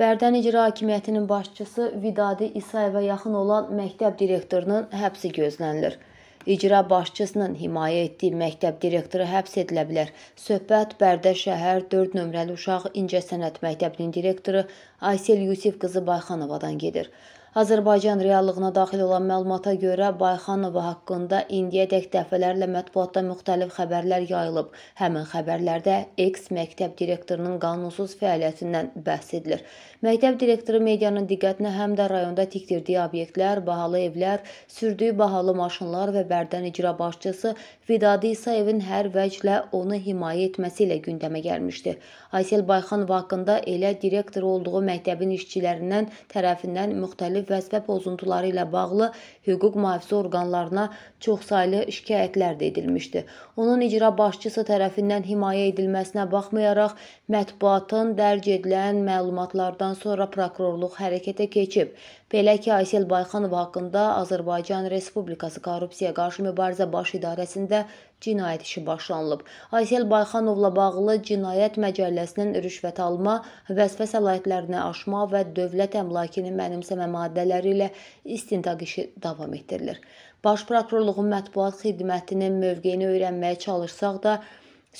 Bərdən İcra Hakimiyyətinin başçısı Vidadi İsayevə yaxın olan məktəb direktorunun həbsi gözlənilir. İcra başçısının himayə etdiyi məktəb direktoru həbs edilə bilər. Söhbət Bərdə şəhər 4 nömrəli uşaq incəsənət məktəbinin direktoru Aysel Yusif qızı Bayxanovadan gedir. Azərbaycan reallığına daxil olan məlumata görə Bayxanova haqqında indiyədək dəfələrlə mətbuatda müxtəlif xəbərlər yayılıb. Həmin xəbərlərdə eks məktəb direktorunun qanunsuz fəaliyyətindən bəhs edilir. Məktəb direktoru medianın diqqətinə həm də rayonda tikdirdiyi obyektlər, bahalı evlər, sürdüyü bahalı maşınlar və Bərdən icra başçısı Vidadi İsayevin hər vəclə onu himayə etməsi ilə gündəmə gəlmişdi. Aysel Bayxanova haqqında elə direktor olduğu məktəbin işçilərindən tərəfindən müxtəlif müxtəlif vəzifə pozuntuları ilə bağlı hüquq mühafizə orqanlarına çoxsaylı şikayətlər də edilmişdi. Onun icra başçısı tərəfindən himayə edilməsinə baxmayaraq mətbuatın dərc edilən məlumatlardan sonra prokurorluq hərəkətə keçib. Belə ki, Aysel Bayxanov haqqında Azərbaycan Respublikası Korrupsiya Qarşı Mübarizə Baş İdarəsində cinayət işi başlanılıb. Aysel Bayxanovla bağlı cinayət məcəlləsinin rüşvət alma, vəzifə səlahiyyətlərini aşma və dövlət əmlakını mənimsəmə maddələri ilə istintaq işi davam etdirilir. Baş prokurorluğun mətbuat xidmətinin mövqeyini öyrənməyə çalışsaq da,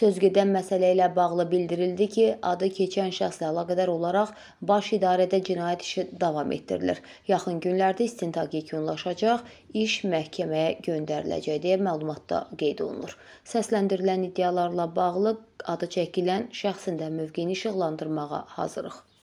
Sözgedən məsələ ilə bağlı bildirildi ki, adı keçən şəxslə əlaqədar olaraq baş idarədə cinayət işi davam etdirilir. Yaxın günlərdə istintaq yekunlaşacaq, iş məhkəməyə göndəriləcək deyə məlumatda qeyd olunur. Səsləndirilən iddialarla bağlı adı çəkilən şəxsin də mövqeyini işıqlandırmağa hazırıq.